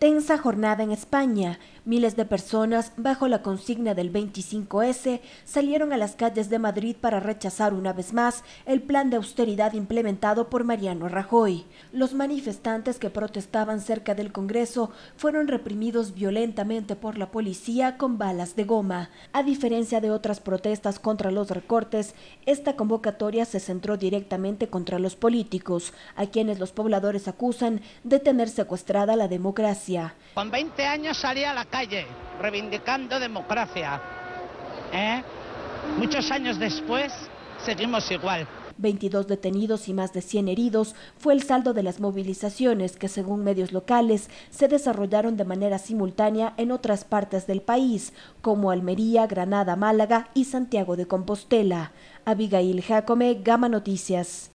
tensa jornada en España, Miles de personas, bajo la consigna del 25S, salieron a las calles de Madrid para rechazar una vez más el plan de austeridad implementado por Mariano Rajoy. Los manifestantes que protestaban cerca del Congreso fueron reprimidos violentamente por la policía con balas de goma. A diferencia de otras protestas contra los recortes, esta convocatoria se centró directamente contra los políticos, a quienes los pobladores acusan de tener secuestrada la democracia. Con 20 años salía la reivindicando democracia. ¿Eh? Muchos años después, seguimos igual. 22 detenidos y más de 100 heridos fue el saldo de las movilizaciones que, según medios locales, se desarrollaron de manera simultánea en otras partes del país, como Almería, Granada, Málaga y Santiago de Compostela. Abigail Jacome, Gama Noticias.